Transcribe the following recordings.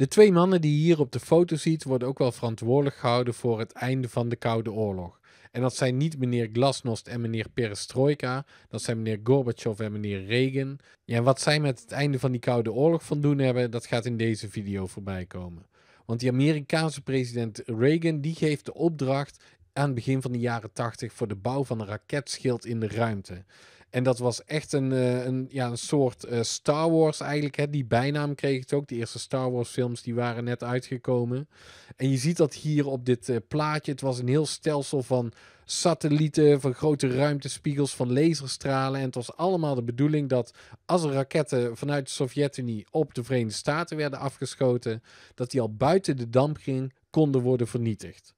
De twee mannen die je hier op de foto ziet worden ook wel verantwoordelijk gehouden voor het einde van de Koude Oorlog. En dat zijn niet meneer Glasnost en meneer Perestroika, dat zijn meneer Gorbachev en meneer Reagan. Ja, en wat zij met het einde van die Koude Oorlog van doen hebben, dat gaat in deze video voorbij komen. Want die Amerikaanse president Reagan die geeft de opdracht aan het begin van de jaren 80 voor de bouw van een raketschild in de ruimte. En dat was echt een, eh, een, ja, een soort eh, Star Wars eigenlijk. Hè. Die bijnaam kreeg het ook. De eerste Star Wars films die waren net uitgekomen. En je ziet dat hier op dit eh, plaatje. Het was een heel stelsel van satellieten, van grote ruimtespiegels, van laserstralen. En het was allemaal de bedoeling dat als er raketten vanuit de Sovjet-Unie op de Verenigde Staten werden afgeschoten, dat die al buiten de damp ging, konden worden vernietigd.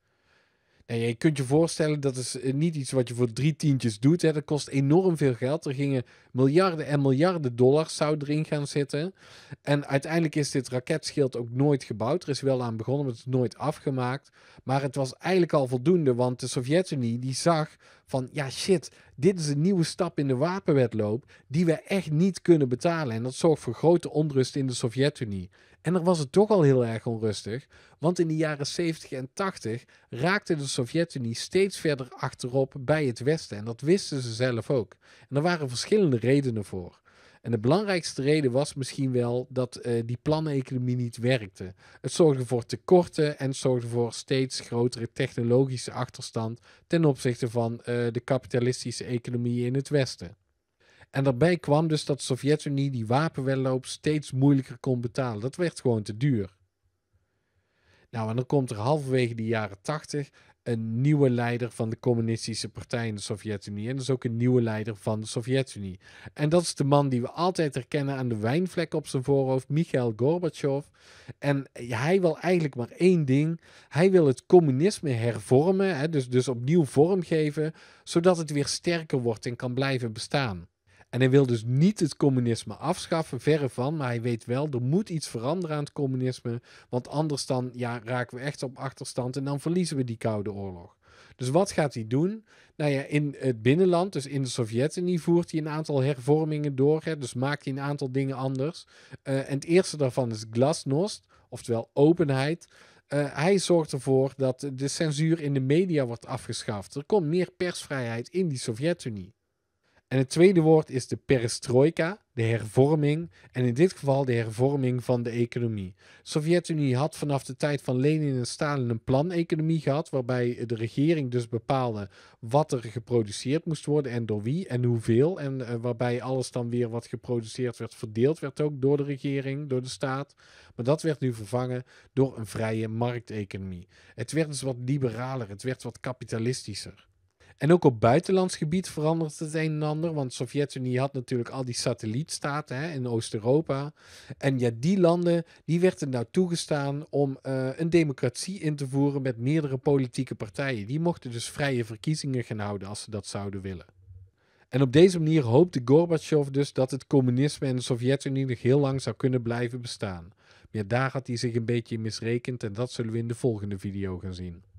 En je kunt je voorstellen, dat is eh, niet iets wat je voor drie tientjes doet. Hè. Dat kost enorm veel geld. Er gingen miljarden en miljarden dollars zou erin gaan zitten. En uiteindelijk is dit raketschild ook nooit gebouwd. Er is wel aan begonnen, maar het is nooit afgemaakt. Maar het was eigenlijk al voldoende, want de Sovjet-Unie die zag van... ja, shit, dit is een nieuwe stap in de wapenwetloop... die we echt niet kunnen betalen. En dat zorgt voor grote onrust in de Sovjet-Unie. En er was het toch al heel erg onrustig. Want in de jaren 70 en 80 raakte de Sovjet Sovjet-Unie steeds verder achterop bij het Westen. En dat wisten ze zelf ook. En er waren verschillende redenen voor. En de belangrijkste reden was misschien wel dat eh, die planeconomie niet werkte. Het zorgde voor tekorten en zorgde voor steeds grotere technologische achterstand ten opzichte van eh, de kapitalistische economie in het Westen. En daarbij kwam dus dat de Sovjet-Unie die wapenwedloop steeds moeilijker kon betalen. Dat werd gewoon te duur. Nou, en dan komt er halverwege de jaren tachtig een nieuwe leider van de communistische partij in de Sovjet-Unie. En dus ook een nieuwe leider van de Sovjet-Unie. En dat is de man die we altijd herkennen aan de wijnvlek op zijn voorhoofd, Mikhail Gorbachev. En hij wil eigenlijk maar één ding. Hij wil het communisme hervormen, hè, dus, dus opnieuw vormgeven, zodat het weer sterker wordt en kan blijven bestaan. En hij wil dus niet het communisme afschaffen, verre van. Maar hij weet wel, er moet iets veranderen aan het communisme. Want anders dan ja, raken we echt op achterstand en dan verliezen we die Koude Oorlog. Dus wat gaat hij doen? Nou ja, in het binnenland, dus in de Sovjet-Unie, voert hij een aantal hervormingen door. Hè, dus maakt hij een aantal dingen anders. Eh, en het eerste daarvan is glasnost, oftewel openheid. Eh, hij zorgt ervoor dat de censuur in de media wordt afgeschaft. Er komt meer persvrijheid in die Sovjet-Unie. En het tweede woord is de perestroika, de hervorming. En in dit geval de hervorming van de economie. De Sovjet-Unie had vanaf de tijd van Lenin en Stalin een planeconomie gehad. Waarbij de regering dus bepaalde wat er geproduceerd moest worden en door wie en hoeveel. En eh, waarbij alles dan weer wat geproduceerd werd, verdeeld werd ook door de regering, door de staat. Maar dat werd nu vervangen door een vrije markteconomie. Het werd dus wat liberaler, het werd wat kapitalistischer. En ook op buitenlands gebied verandert het een en ander. Want de Sovjet-Unie had natuurlijk al die satellietstaten hè, in Oost-Europa. En ja, die landen, die werd nou toegestaan om eh, een democratie in te voeren met meerdere politieke partijen. Die mochten dus vrije verkiezingen gaan houden als ze dat zouden willen. En op deze manier hoopte Gorbachev dus dat het communisme in de Sovjet-Unie nog heel lang zou kunnen blijven bestaan. Maar daar had hij zich een beetje misrekend en dat zullen we in de volgende video gaan zien.